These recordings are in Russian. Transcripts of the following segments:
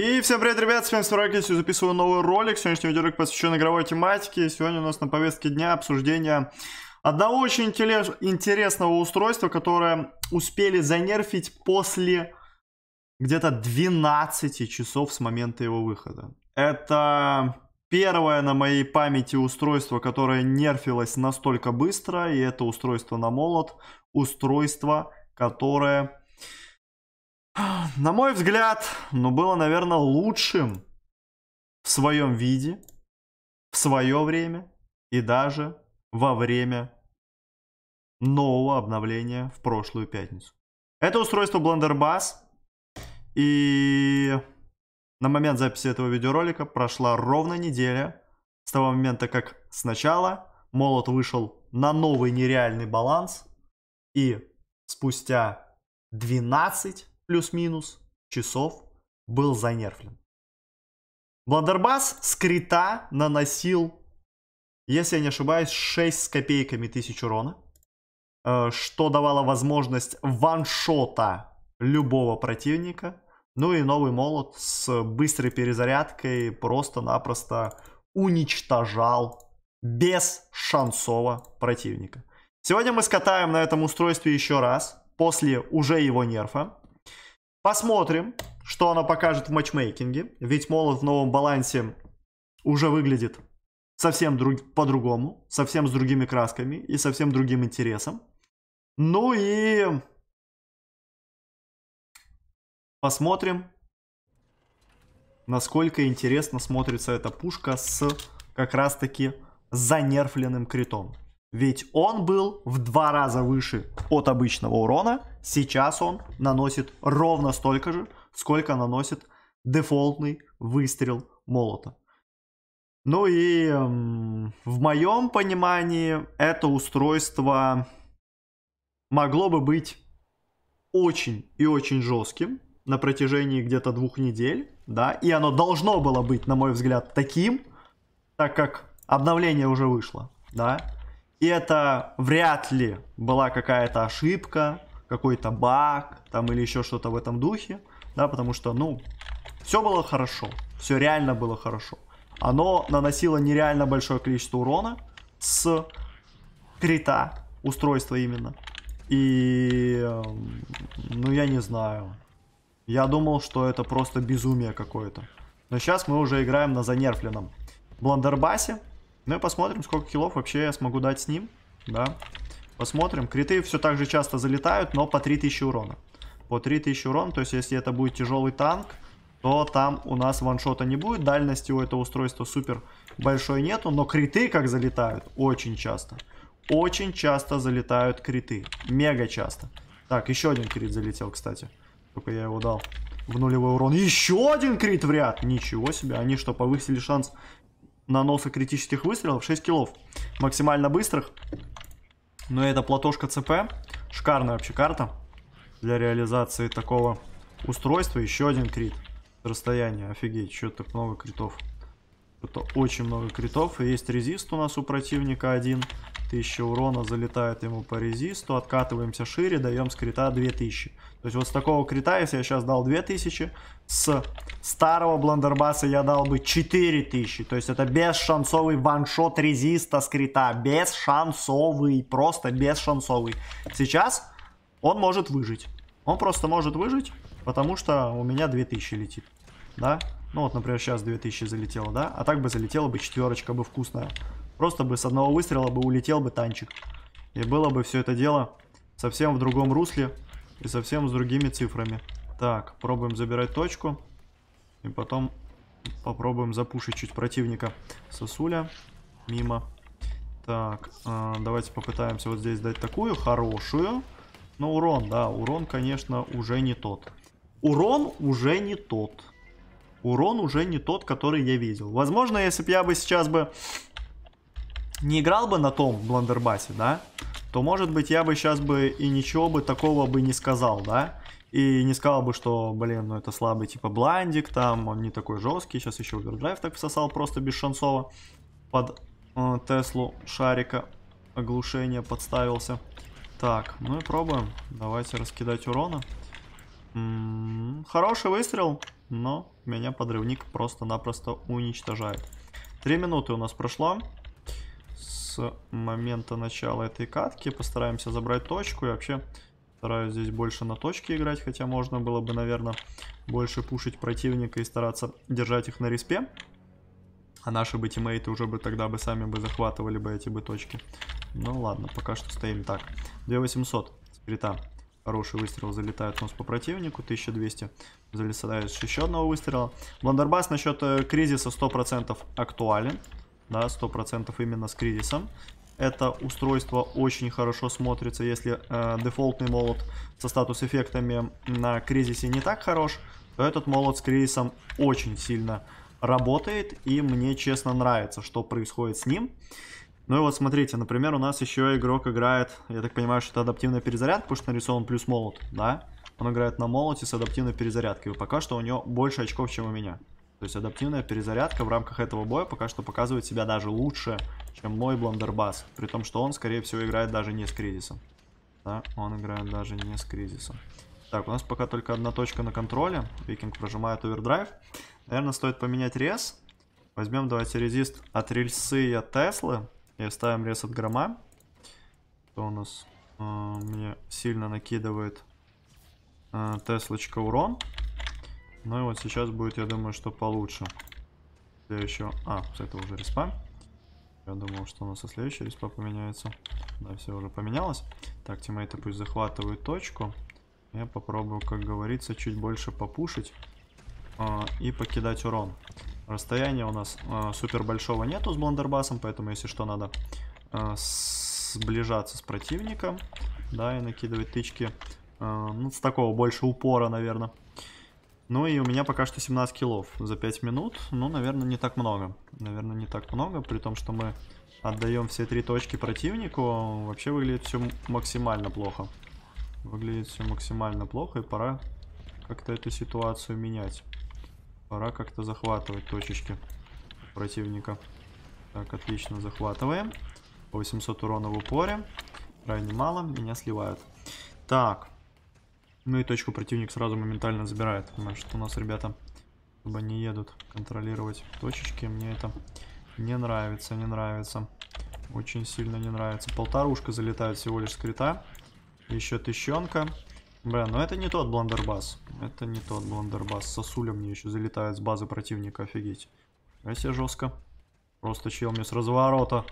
И всем привет, ребят, с вами Суракис, записываю новый ролик. Сегодняшний видеоролик посвящен игровой тематике. Сегодня у нас на повестке дня обсуждение одного очень интересного устройства, которое успели занерфить после где-то 12 часов с момента его выхода. Это первое на моей памяти устройство, которое нерфилось настолько быстро, и это устройство на молот, устройство, которое на мой взгляд, ну, было, наверное, лучшим в своем виде, в свое время и даже во время нового обновления в прошлую пятницу. Это устройство Blunderbuss, и на момент записи этого видеоролика прошла ровно неделя с того момента, как сначала молот вышел на новый нереальный баланс, и спустя 12 плюс-минус часов был занерфлен. Бландербас скрита наносил, если я не ошибаюсь, 6 с копейками тысяч урона, э, что давало возможность ваншота любого противника. Ну и новый молот с быстрой перезарядкой просто-напросто уничтожал без шансово противника. Сегодня мы скатаем на этом устройстве еще раз, после уже его нерфа. Посмотрим, что она покажет в матчмейкинге. Ведь Молот в новом балансе уже выглядит совсем друг... по-другому, совсем с другими красками и совсем другим интересом. Ну и посмотрим, насколько интересно смотрится эта пушка с как раз-таки занерфленным критом. Ведь он был в два раза выше от обычного урона. Сейчас он наносит ровно столько же, сколько наносит дефолтный выстрел молота. Ну и эм, в моем понимании это устройство могло бы быть очень и очень жестким на протяжении где-то двух недель, да, и оно должно было быть, на мой взгляд, таким, так как обновление уже вышло, да, и это вряд ли была какая-то ошибка, какой-то баг, там или еще что-то в этом духе, да, потому что, ну, все было хорошо, все реально было хорошо. Оно наносило нереально большое количество урона с крита, устройства именно. И, эм, ну, я не знаю. Я думал, что это просто безумие какое-то. Но сейчас мы уже играем на занерфленном Бландербасе. Ну и посмотрим, сколько килов вообще я смогу дать с ним. Да. Посмотрим. Криты все так же часто залетают, но по 3000 урона. По 3000 урона, то есть если это будет тяжелый танк, то там у нас ваншота не будет. Дальности у этого устройства супер большой нету, но криты как залетают очень часто. Очень часто залетают криты. Мега часто. Так, еще один крит залетел, кстати. Только я его дал в нулевой урон. Еще один крит в ряд! Ничего себе, они что, повысили шанс наноса критических выстрелов 6 киллов. Максимально быстрых. Но ну, это платошка ЦП. Шикарная вообще карта для реализации такого устройства. Еще один крит. Расстояние. Офигеть, что так много критов. Это очень много критов. Есть резист у нас у противника один. 1000 урона залетает ему по резисту, откатываемся шире, даем с крита 2000. То есть вот с такого крита, если я сейчас дал 2000, с старого бландербаса я дал бы 4000. То есть это бесшансовый ваншот резиста с крита, бесшансовый, просто бесшансовый. Сейчас он может выжить. Он просто может выжить, потому что у меня 2000 летит, да? Ну вот, например, сейчас 2000 залетело, да? А так бы залетела бы четверочка бы вкусная. Просто бы с одного выстрела бы улетел бы танчик. И было бы все это дело совсем в другом русле и совсем с другими цифрами. Так, пробуем забирать точку. И потом попробуем запушить чуть противника. Сосуля. Мимо. Так, э, давайте попытаемся вот здесь дать такую хорошую. Но урон, да, урон, конечно, уже не тот. Урон уже не тот. Урон уже не тот, который я видел. Возможно, если бы я бы сейчас бы не играл бы на том бландербасе, да, то, может быть, я бы сейчас бы и ничего бы такого бы не сказал, да, и не сказал бы, что, блин, ну это слабый типа бландик, там он не такой жесткий, сейчас еще овердрайв так всосал просто без шансово под э, Теслу шарика оглушение подставился. Так, ну и пробуем. Давайте раскидать урона. М -м -м, хороший выстрел, но меня подрывник просто-напросто уничтожает. Три минуты у нас прошло с момента начала этой катки. Постараемся забрать точку. И вообще стараюсь здесь больше на точке играть. Хотя можно было бы, наверное, больше пушить противника и стараться держать их на респе. А наши бы тиммейты уже бы тогда бы сами бы захватывали бы эти бы точки. Ну ладно, пока что стоим так. 2800 спирита. Хороший выстрел залетает у нас по противнику. 1200 залетает еще одного выстрела. Бландербас насчет э, кризиса 100% актуален да, 100% именно с кризисом. Это устройство очень хорошо смотрится, если э, дефолтный молот со статус-эффектами на кризисе не так хорош, то этот молот с кризисом очень сильно работает, и мне честно нравится, что происходит с ним. Ну и вот смотрите, например, у нас еще игрок играет, я так понимаю, что это адаптивная перезарядка, потому что нарисован плюс молот, да? Он играет на молоте с адаптивной перезарядкой, и пока что у него больше очков, чем у меня. То есть адаптивная перезарядка в рамках этого боя пока что показывает себя даже лучше, чем мой Бландербас. При том, что он, скорее всего, играет даже не с кризисом. Да, он играет даже не с кризисом. Так, у нас пока только одна точка на контроле. Викинг прожимает овердрайв. Наверное, стоит поменять рез. Возьмем, давайте, резист от рельсы и от Теслы. И оставим рез от грома. Что у нас? А, мне сильно накидывает а, Теслочка урон. Ну и вот сейчас будет, я думаю, что получше. Я еще... А, это уже респа. Я думал, что у нас со следующей респа поменяется. Да, все уже поменялось. Так, тиммейты пусть захватывают точку. Я попробую, как говорится, чуть больше попушить э, и покидать урон. Расстояние у нас э, супер большого нету с блондербасом, поэтому, если что, надо э, сближаться с противником. Да, и накидывать тычки. Э, ну, с такого больше упора, наверное. Ну и у меня пока что 17 киллов за 5 минут. Ну, наверное, не так много. Наверное, не так много, при том, что мы отдаем все три точки противнику. Вообще выглядит все максимально плохо. Выглядит все максимально плохо, и пора как-то эту ситуацию менять. Пора как-то захватывать точечки противника. Так, отлично, захватываем. По 800 урона в упоре. Крайне мало, меня сливают. Так, ну и точку противник сразу моментально забирает, потому что у нас ребята чтобы не едут контролировать точечки. Мне это не нравится, не нравится. Очень сильно не нравится. Полторушка залетает всего лишь скрита. Еще тыщенка. Бля, но ну это не тот блондербас, Это не тот блондербас. Сосуля мне еще залетает с базы противника. Офигеть. А себе жестко. Просто чел мне с разворота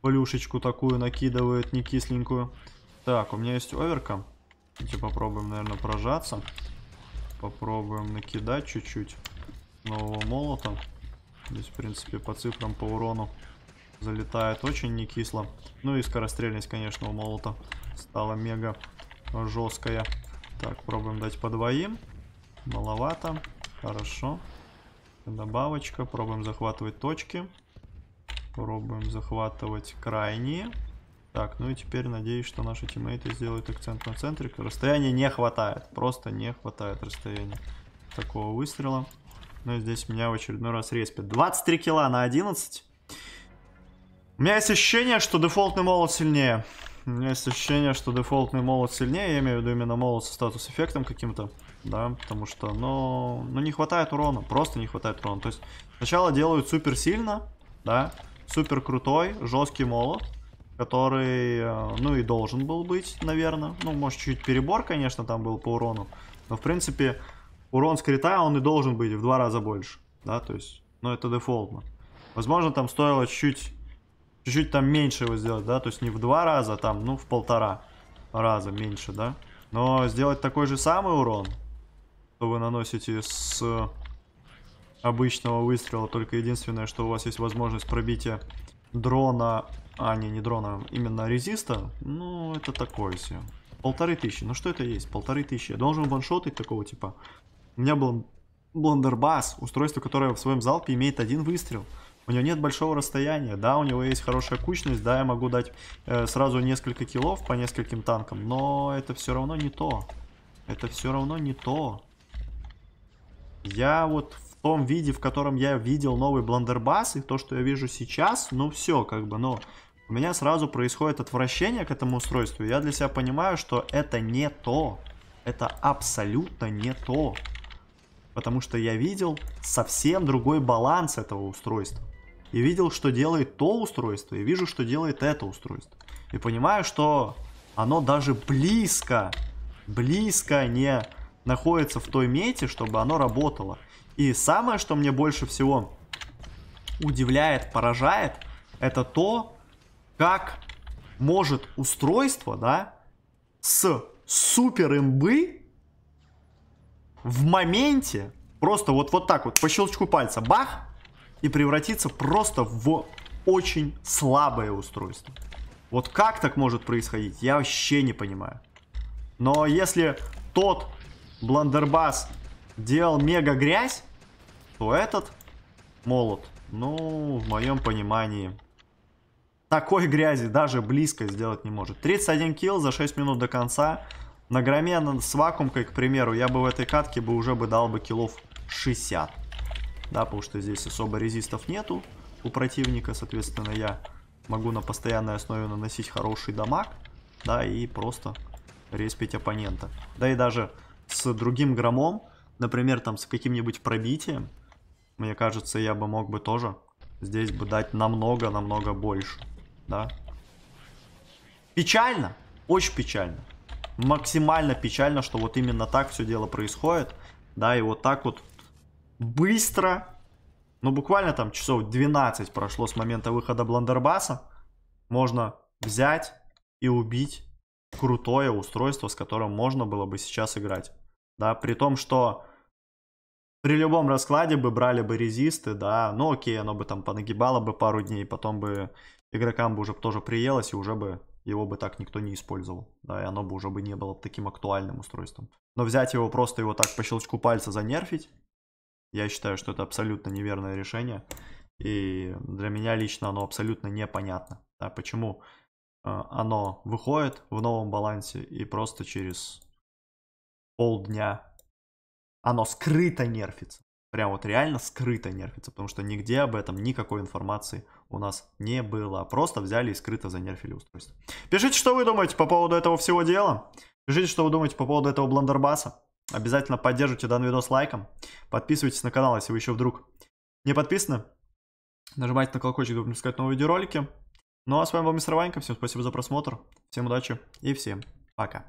плюшечку такую накидывает, не кисленькую. Так, у меня есть оверка. Давайте попробуем, наверное, прожаться. Попробуем накидать чуть-чуть нового молота. Здесь, в принципе, по цифрам, по урону залетает очень не кисло. Ну и скорострельность, конечно, у молота стала мега жесткая. Так, пробуем дать по двоим. Маловато. Хорошо. Добавочка. Пробуем захватывать точки. Пробуем захватывать крайние. Так, ну и теперь надеюсь, что наши тиммейты сделают акцент на центрик. Расстояния не хватает, просто не хватает расстояния такого выстрела. Но здесь меня в очередной раз респят. 23 килла на 11. У меня есть ощущение, что дефолтный молот сильнее. У меня есть ощущение, что дефолтный молот сильнее. Я имею в виду именно молот со статус-эффектом каким-то. Да, потому что, ну, ну, не хватает урона. Просто не хватает урона. То есть сначала делают супер сильно, да, супер крутой, жесткий молот который, э, ну и должен был быть, наверное. Ну, может, чуть перебор, конечно, там был по урону. Но, в принципе, урон с крита, он и должен быть в два раза больше. Да, то есть, ну, это дефолтно. Возможно, там стоило чуть-чуть там меньше его сделать, да, то есть не в два раза, а там, ну, в полтора раза меньше, да. Но сделать такой же самый урон, что вы наносите с обычного выстрела, только единственное, что у вас есть возможность пробития дрона... А, не, не дрона, именно резиста. Ну, это такое все. Полторы тысячи. Ну, что это есть? Полторы тысячи. Я должен ваншотить такого типа. У меня был бландербас, устройство, которое в своем залпе имеет один выстрел. У него нет большого расстояния, да, у него есть хорошая кучность, да, я могу дать э, сразу несколько килов по нескольким танкам, но это все равно не то. Это все равно не то. Я вот том виде, в котором я видел новый Бландербас, и то, что я вижу сейчас, ну все, как бы, но у меня сразу происходит отвращение к этому устройству. Я для себя понимаю, что это не то. Это абсолютно не то. Потому что я видел совсем другой баланс этого устройства. И видел, что делает то устройство, и вижу, что делает это устройство. И понимаю, что оно даже близко, близко не находится в той мете, чтобы оно работало. И самое, что мне больше всего удивляет, поражает, это то, как может устройство, да, с супер имбы в моменте просто вот, вот так вот по щелчку пальца бах и превратиться просто в очень слабое устройство. Вот как так может происходить, я вообще не понимаю. Но если тот блондербас делал мега грязь, то этот молот, ну, в моем понимании, такой грязи даже близко сделать не может. 31 килл за 6 минут до конца. На громе с вакуумкой, к примеру, я бы в этой катке бы уже бы дал бы киллов 60. Да, потому что здесь особо резистов нету у противника, соответственно, я могу на постоянной основе наносить хороший дамаг, да, и просто респить оппонента. Да и даже с другим громом например, там с каким-нибудь пробитием, мне кажется, я бы мог бы тоже здесь бы дать намного-намного больше, да. Печально, очень печально, максимально печально, что вот именно так все дело происходит, да, и вот так вот быстро, ну буквально там часов 12 прошло с момента выхода Бландербаса, можно взять и убить крутое устройство, с которым можно было бы сейчас играть. Да, при том, что при любом раскладе бы брали бы резисты, да, ну окей, оно бы там понагибало бы пару дней, потом бы игрокам бы уже тоже приелось, и уже бы его бы так никто не использовал, да, и оно бы уже бы не было таким актуальным устройством. Но взять его просто его так по щелчку пальца занерфить, я считаю, что это абсолютно неверное решение, и для меня лично оно абсолютно непонятно, да, почему э, оно выходит в новом балансе и просто через полдня оно скрыто нерфится. Прям вот реально скрыто нерфится, потому что нигде об этом никакой информации у нас не было. Просто взяли и скрыто занерфили устройство. Пишите, что вы думаете по поводу этого всего дела. Пишите, что вы думаете по поводу этого бландербаса. Обязательно поддержите данный видос лайком. Подписывайтесь на канал, если вы еще вдруг не подписаны. Нажимайте на колокольчик, чтобы не искать новые видеоролики. Ну а с вами был Мистер Ванька. Всем спасибо за просмотр. Всем удачи и всем пока.